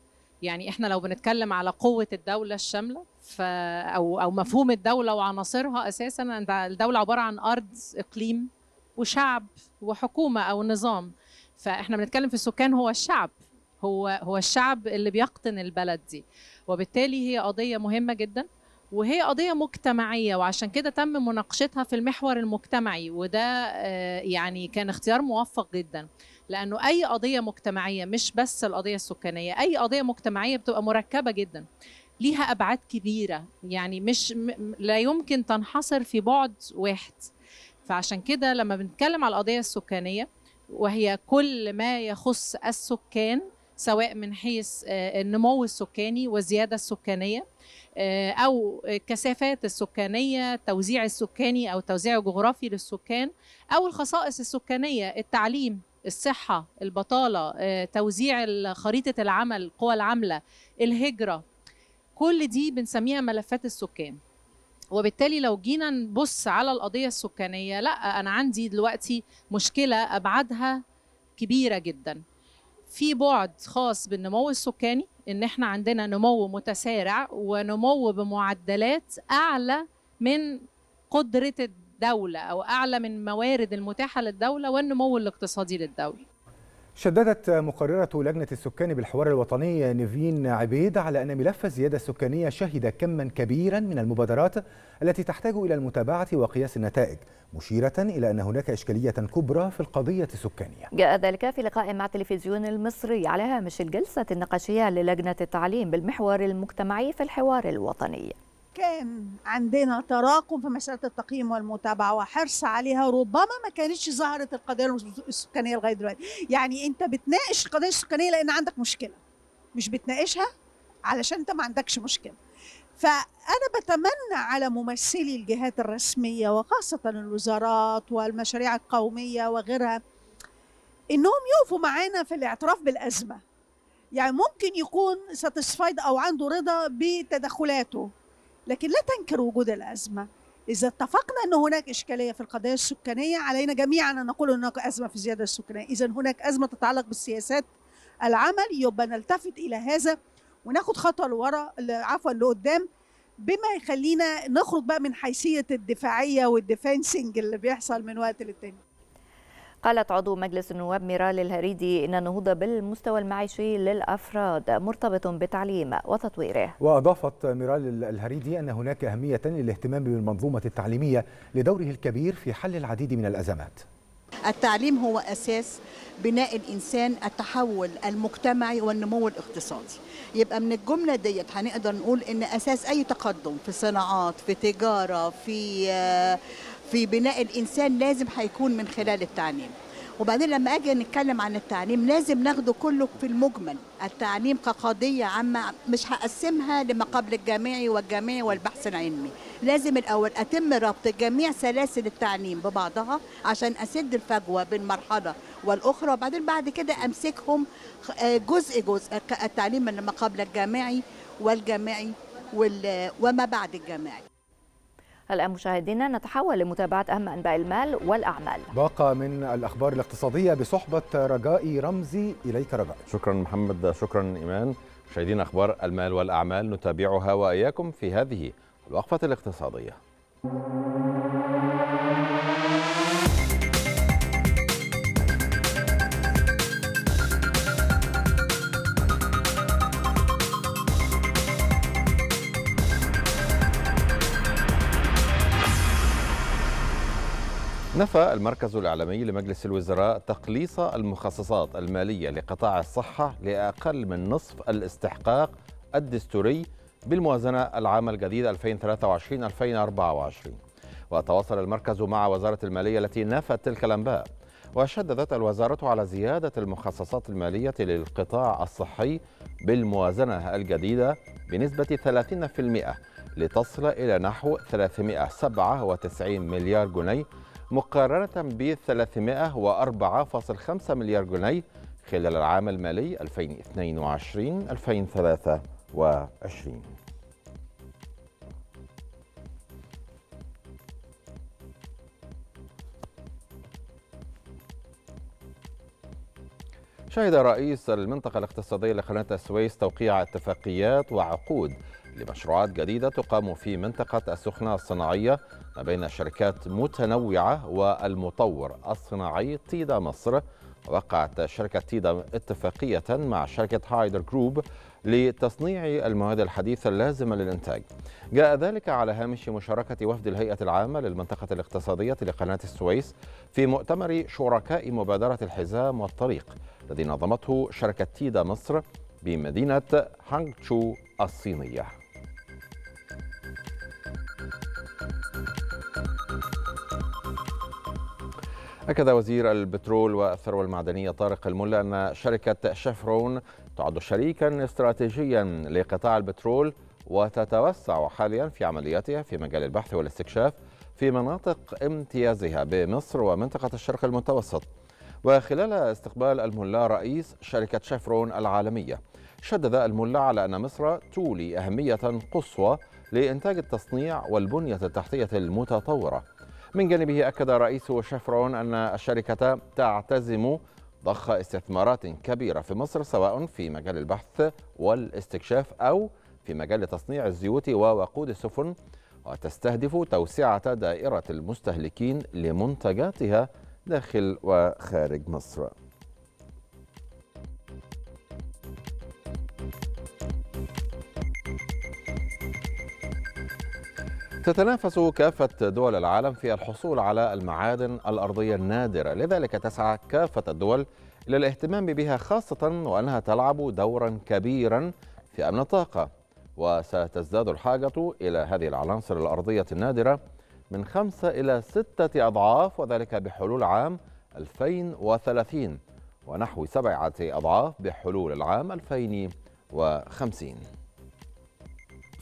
يعني احنا لو بنتكلم على قوه الدوله الشامله ف او او مفهوم الدوله وعناصرها اساسا الدوله عباره عن ارض اقليم وشعب وحكومه او نظام فاحنا بنتكلم في السكان هو الشعب هو هو الشعب اللي بيقطن البلد دي وبالتالي هي قضيه مهمه جدا وهي قضية مجتمعية وعشان كده تم مناقشتها في المحور المجتمعي وده آه، يعني كان اختيار موفق جدا لانه اي قضيه مجتمعيه مش بس القضيه السكانيه اي قضيه مجتمعيه بتبقى مركبه جدا ليها ابعاد كبيره يعني مش لا يمكن تنحصر في بعد واحد فعشان كده لما بنتكلم على القضيه السكانيه وهي كل ما يخص السكان سواء من حيث آه، النمو السكاني والزياده السكانيه آه، او الكثافات السكانيه توزيع السكاني او توزيع الجغرافي للسكان او الخصائص السكانيه التعليم الصحة البطالة آه، توزيع خريطة العمل القوى العاملة الهجرة كل دي بنسميها ملفات السكان وبالتالي لو جينا نبص على القضية السكانية لا أنا عندي دلوقتي مشكلة أبعادها كبيرة جدا في بعد خاص بالنمو السكاني ان احنا عندنا نمو متسارع ونمو بمعدلات اعلى من قدره الدولة أو أعلى من الموارد المتاحة للدولة والنمو الاقتصادي للدولة شددت مقررة لجنة السكان بالحوار الوطني نيفين عبيد على أن ملف الزيادة السكانية شهد كما كبيرا من المبادرات التي تحتاج إلى المتابعة وقياس النتائج مشيرة إلى أن هناك إشكالية كبرى في القضية السكانية جاء ذلك في لقاء مع التلفزيون المصري على هامش الجلسة النقاشية للجنة التعليم بالمحور المجتمعي في الحوار الوطني كان عندنا تراكم في مسألة التقييم والمتابعة وحرص عليها ربما ما كانتش ظهرت القضية السكانية لغاية دلوقتي يعني أنت بتناقش القضية السكانية لأن عندك مشكلة مش بتناقشها علشان أنت ما عندكش مشكلة فأنا بتمنى على ممثلي الجهات الرسمية وخاصة الوزارات والمشاريع القومية وغيرها إنهم يقفوا معانا في الاعتراف بالأزمة يعني ممكن يكون ساتسفايد أو عنده رضا بتدخلاته لكن لا تنكر وجود الأزمة إذا اتفقنا أن هناك إشكالية في القضايا السكانية علينا جميعا أن نقول هناك أزمة في الزيادة السكانية إذا هناك أزمة تتعلق بالسياسات العمل يبقى نلتفت إلى هذا وناخد خطوة لورا عفوا لقدام بما يخلينا نخرج بقى من حيثية الدفاعية والديفنسنج اللي بيحصل من وقت للتاني قالت عضو مجلس النواب ميرال الهريدي إن النهوض بالمستوى المعيشي للأفراد مرتبط بالتعليم وتطويره وأضافت ميرال الهريدي أن هناك أهمية للاهتمام بالمنظومة التعليمية لدوره الكبير في حل العديد من الأزمات التعليم هو أساس بناء الإنسان التحول المجتمعي والنمو الاقتصادي يبقى من الجملة ديت هنقدر نقول إن أساس أي تقدم في صناعات في تجارة في آه في بناء الانسان لازم هيكون من خلال التعليم وبعدين لما اجي نتكلم عن التعليم لازم ناخده كله في المجمل التعليم كقضيه عامه مش هقسمها لما قبل الجامعي والجامعي والبحث العلمي لازم الاول اتم ربط جميع سلاسل التعليم ببعضها عشان اسد الفجوه بين مرحله والاخرى وبعدين بعد كده امسكهم جزء جزء التعليم من ما قبل الجامعي والجامعي وما بعد الجامعي الآن مشاهدينا نتحول لمتابعة أهم أنباء المال والأعمال باقة من الأخبار الاقتصادية بصحبة رجائي رمزي إليك رجاء شكرا محمد شكرا إيمان مشاهدين أخبار المال والأعمال نتابعها وإياكم في هذه الوقفة الاقتصادية نفى المركز الإعلامي لمجلس الوزراء تقليص المخصصات المالية لقطاع الصحة لأقل من نصف الاستحقاق الدستوري بالموازنة العامة الجديدة 2023-2024 وتواصل المركز مع وزارة المالية التي نفت تلك الأنباء وشددت الوزارة على زيادة المخصصات المالية للقطاع الصحي بالموازنة الجديدة بنسبة 30% لتصل إلى نحو 397 مليار جنيه مقارنة ب 304.5 مليار جنيه خلال العام المالي 2022-2023 شهد رئيس المنطقة الاقتصادية لقناة السويس توقيع اتفاقيات وعقود لمشروعات جديدة تقام في منطقة السخنة الصناعية ما بين شركات متنوعة والمطور الصناعي تيدا مصر وقعت شركة تيدا اتفاقية مع شركة هايدر جروب لتصنيع المواد الحديثة اللازمة للإنتاج جاء ذلك على هامش مشاركة وفد الهيئة العامة للمنطقة الاقتصادية لقناة السويس في مؤتمر شركاء مبادرة الحزام والطريق الذي نظمته شركة تيدا مصر بمدينة هانغتشو الصينية أكد وزير البترول والثروة المعدنية طارق الملا أن شركة شفرون تعد شريكا استراتيجيا لقطاع البترول وتتوسع حاليا في عملياتها في مجال البحث والاستكشاف في مناطق امتيازها بمصر ومنطقة الشرق المتوسط وخلال استقبال الملا رئيس شركة شفرون العالمية شدد الملا على أن مصر تولي أهمية قصوى لإنتاج التصنيع والبنية التحتية المتطورة من جانبه أكد رئيس شفرون أن الشركة تعتزم ضخ استثمارات كبيرة في مصر سواء في مجال البحث والاستكشاف أو في مجال تصنيع الزيوت ووقود السفن وتستهدف توسعة دائرة المستهلكين لمنتجاتها داخل وخارج مصر تتنافس كافة دول العالم في الحصول على المعادن الأرضية النادرة لذلك تسعى كافة الدول إلى الاهتمام بها خاصة وأنها تلعب دورا كبيرا في أمن الطاقة وستزداد الحاجة إلى هذه العناصر الأرضية النادرة من خمسة إلى ستة أضعاف وذلك بحلول عام 2030 ونحو سبعة أضعاف بحلول العام 2050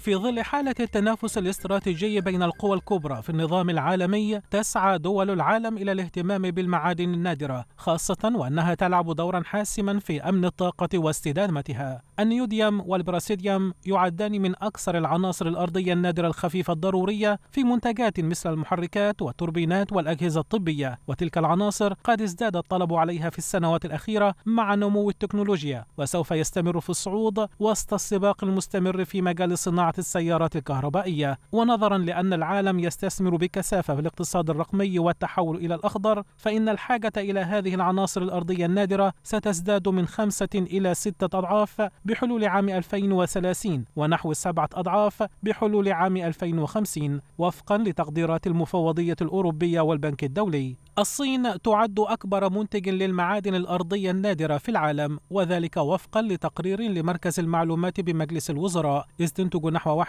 في ظل حالة التنافس الاستراتيجي بين القوى الكبرى في النظام العالمي تسعى دول العالم إلى الاهتمام بالمعادن النادرة خاصة وأنها تلعب دورا حاسما في أمن الطاقة واستدامتها النيوديوم والبراسيديوم يعدان من أكثر العناصر الأرضية النادرة الخفيفة الضرورية في منتجات مثل المحركات والتوربينات والأجهزة الطبية وتلك العناصر قد ازداد الطلب عليها في السنوات الأخيرة مع نمو التكنولوجيا وسوف يستمر في الصعود وسط السباق المستمر في مجال صناعة صناعة السيارات الكهربائية ونظرا لأن العالم يستثمر بكثافة في الاقتصاد الرقمي والتحول إلى الأخضر فإن الحاجة إلى هذه العناصر الأرضية النادرة ستزداد من خمسة إلى ستة أضعاف بحلول عام 2030 ونحو سبعة أضعاف بحلول عام 2050 وفقا لتقديرات المفوضية الأوروبية والبنك الدولي الصين تعد أكبر منتج للمعادن الأرضية النادرة في العالم وذلك وفقا لتقرير لمركز المعلومات بمجلس الوزراء يستنتج نحو 61%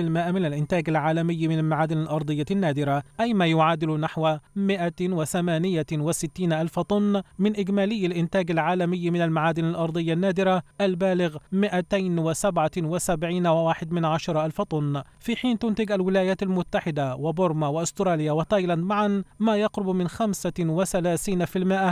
من الإنتاج العالمي من المعادن الأرضية النادرة أي ما يعادل نحو 168 ألف طن من إجمالي الإنتاج العالمي من المعادن الأرضية النادرة البالغ 277.1 ألف طن في حين تنتج الولايات المتحدة وبورما وأستراليا وتايلاند معا ما يقرب من من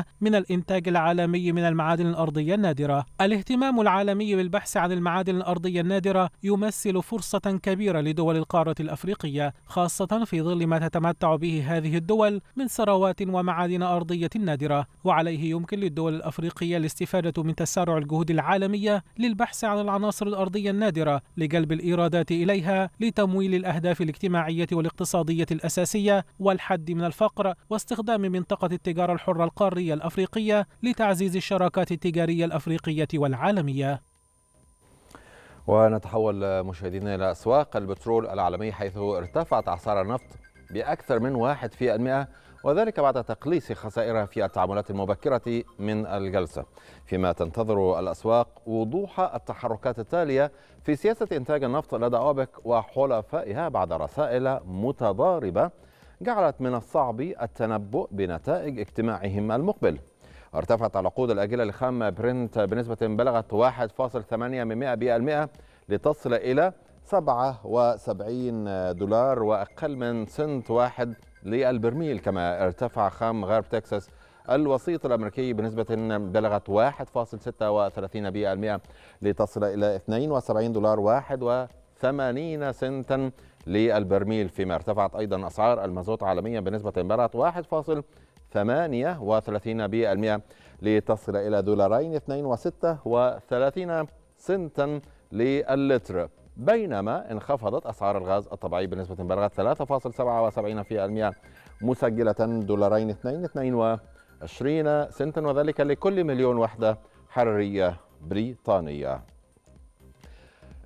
35% من الإنتاج العالمي من المعادن الأرضية النادرة. الاهتمام العالمي بالبحث عن المعادن الأرضية النادرة يمثل فرصة كبيرة لدول القارة الأفريقية، خاصة في ظل ما تتمتع به هذه الدول من ثروات ومعادن أرضية نادرة، وعليه يمكن للدول الأفريقية الاستفادة من تسارع الجهود العالمية للبحث عن العناصر الأرضية النادرة لجلب الإيرادات إليها لتمويل الأهداف الاجتماعية والاقتصادية الأساسية والحد من الفقر واستقرار استخدام منطقة التجارة الحرة القارية الأفريقية لتعزيز الشراكات التجارية الأفريقية والعالمية ونتحول مشاهدينا إلى أسواق البترول العالمي حيث ارتفعت أسعار النفط بأكثر من 1% وذلك بعد تقليص خسائرها في التعاملات المبكرة من الجلسة فيما تنتظر الأسواق وضوح التحركات التالية في سياسة إنتاج النفط لدى أوبك وحلفائها بعد رسائل متضاربة جعلت من الصعب التنبؤ بنتائج اجتماعهم المقبل ارتفعت العقود الأجلة الخام برنت بنسبة بلغت 1.8% لتصل إلى 77 دولار وأقل من سنت واحد للبرميل كما ارتفع خام غرب تكساس الوسيط الأمريكي بنسبة بلغت 1.36% لتصل إلى 72 دولار واحد و 80 سنتا للبرميل فيما ارتفعت أيضا أسعار المازوت عالميا بنسبة امبارات 1.38% لتصل إلى دولارين 2.36 سنتا للتر بينما انخفضت أسعار الغاز الطبيعي بنسبة امبارات 3.77% مسجلة دولارين 22 سنتا وذلك لكل مليون وحدة حرارية بريطانية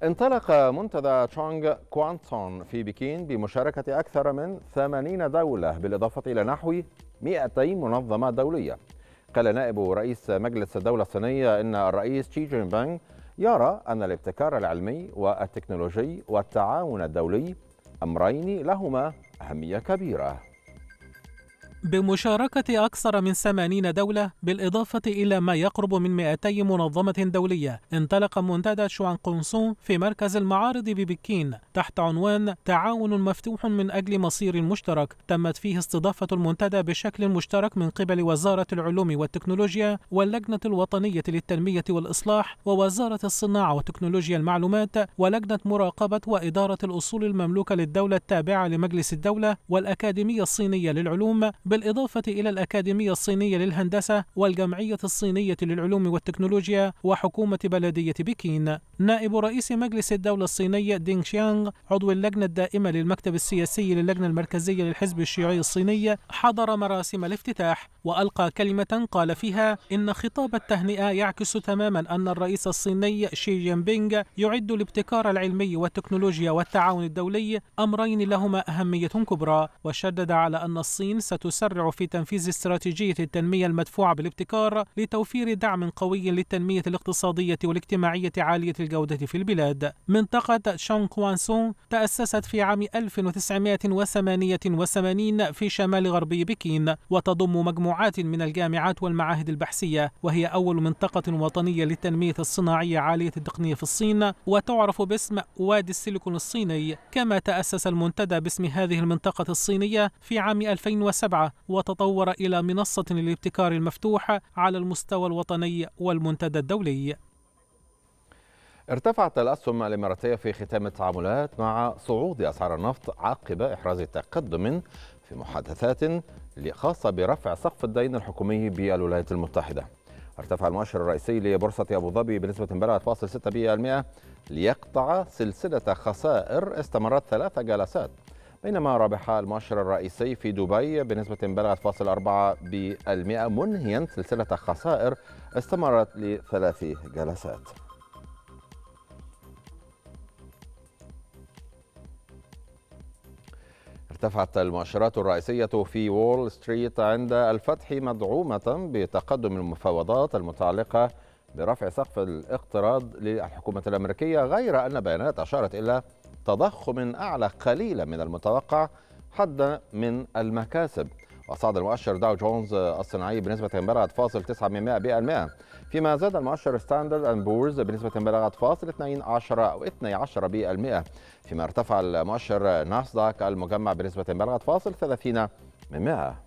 انطلق منتدى تشونغ كوانتون في بكين بمشاركة أكثر من 80 دولة بالإضافة إلى نحو 200 منظمة دولية قال نائب رئيس مجلس الدولة الصينية أن الرئيس شي جين بانغ يرى أن الابتكار العلمي والتكنولوجي والتعاون الدولي أمرين لهما أهمية كبيرة بمشاركة أكثر من 80 دولة بالإضافة إلى ما يقرب من 200 منظمة دولية انطلق منتدى شوان قونسون في مركز المعارض ببكين تحت عنوان تعاون مفتوح من أجل مصير مشترك تمت فيه استضافة المنتدى بشكل مشترك من قبل وزارة العلوم والتكنولوجيا واللجنة الوطنية للتنمية والإصلاح ووزارة الصناعة وتكنولوجيا المعلومات ولجنة مراقبة وإدارة الأصول المملوكة للدولة التابعة لمجلس الدولة والأكاديمية الصينية للعلوم بالإضافة إلى الأكاديمية الصينية للهندسة والجمعية الصينية للعلوم والتكنولوجيا وحكومة بلدية بكين نائب رئيس مجلس الدولة الصيني دينغ شيانغ عضو اللجنة الدائمة للمكتب السياسي للجنة المركزية للحزب الشيوعي الصيني حضر مراسم الافتتاح وألقى كلمة قال فيها إن خطاب التهنئة يعكس تماما أن الرئيس الصيني شي جين بينغ يعد الابتكار العلمي والتكنولوجيا والتعاون الدولي أمرين لهما أهمية كبرى وشدد على أن الصين ستساعد تسرع في تنفيذ استراتيجية التنمية المدفوعة بالابتكار لتوفير دعم قوي للتنمية الاقتصادية والاجتماعية عالية الجودة في البلاد. منطقة شونغ كوانسون تأسست في عام 1988 في شمال غربي بكين وتضم مجموعات من الجامعات والمعاهد البحثية وهي أول منطقة وطنية للتنمية الصناعية عالية التقنية في الصين وتعرف باسم وادي السيليكون الصيني كما تأسس المنتدى باسم هذه المنطقة الصينية في عام 2007 وتطور إلى منصة للابتكار المفتوحة على المستوى الوطني والمنتدى الدولي ارتفعت الأسهم الإماراتية في ختام التعاملات مع صعود أسعار النفط عقب إحراز تقدم في محادثات خاصة برفع سقف الدين الحكومي بالولايات المتحدة ارتفع المؤشر الرئيسي لبورصة أبو ظبي بنسبة بلغت 0.6% ليقطع سلسلة خسائر استمرت ثلاث جلسات بينما ربح المؤشر الرئيسي في دبي بنسبة بلغت فاصل أربعة بالمئة منهيا سلسلة خسائر استمرت لثلاث جلسات ارتفعت المؤشرات الرئيسية في وول ستريت عند الفتح مدعومة بتقدم المفاوضات المتعلقة برفع سقف الاقتراض للحكومة الأمريكية غير أن بيانات أشارت إلى تضخم أعلى قليلا من المتوقع حد من المكاسب وصعد المؤشر داو جونز الصناعي بنسبة بلغت فاصل 9 فيما زاد المؤشر ستاندرد اند بورز بنسبة بلغت فاصل اثنين عشرة أو 12 بالمئة فيما ارتفع المؤشر ناسداك المجمع بنسبة بلغت فاصل 30 من 100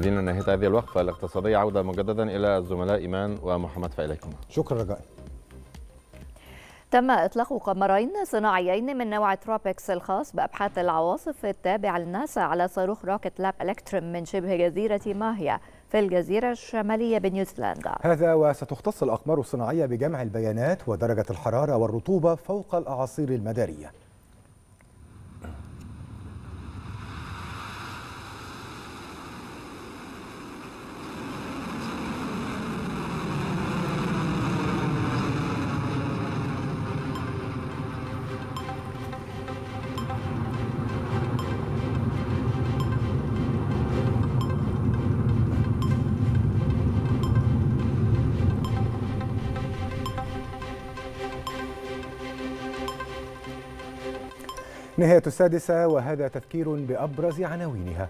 مشاهدينا نهاية هذه الوقفة الاقتصادية عودة مجددا إلى الزملاء إيمان ومحمد فإليكم شكرا رجاء تم إطلاق قمرين صناعيين من نوع تروبكس الخاص بأبحاث العواصف التابع لناسا على صاروخ روكت لاب إلكتريم من شبه جزيرة ماهيا في الجزيرة الشمالية بنيوزيلندا هذا وستختص الأقمار الصناعية بجمع البيانات ودرجة الحرارة والرطوبة فوق الأعاصير المدارية نهاية السادسة وهذا تذكير بأبرز عناوينها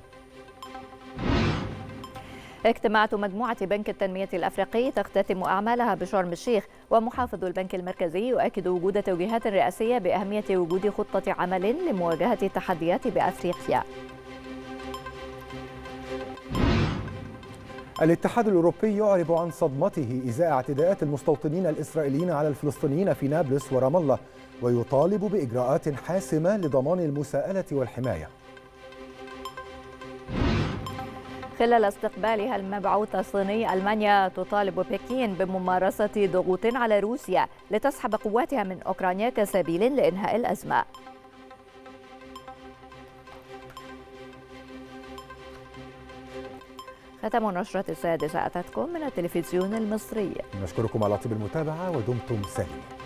اجتماعات مجموعة بنك التنمية الأفريقي تختتم أعمالها بشرم الشيخ ومحافظ البنك المركزي يؤكد وجود توجيهات رئاسية بأهمية وجود خطة عمل لمواجهة التحديات بأفريقيا الاتحاد الأوروبي يعرب عن صدمته إزاء اعتداءات المستوطنين الإسرائيليين على الفلسطينيين في نابلس ورام الله ويطالب باجراءات حاسمه لضمان المساءله والحمايه خلال استقبالها المبعوث الصيني المانيا تطالب بكين بممارسه ضغوط على روسيا لتسحب قواتها من اوكرانيا كسبيل لانهاء الازمه ختم نشرة السادسة أتتكم من التلفزيون المصري نشكركم على طيب المتابعة ودمتم سالمين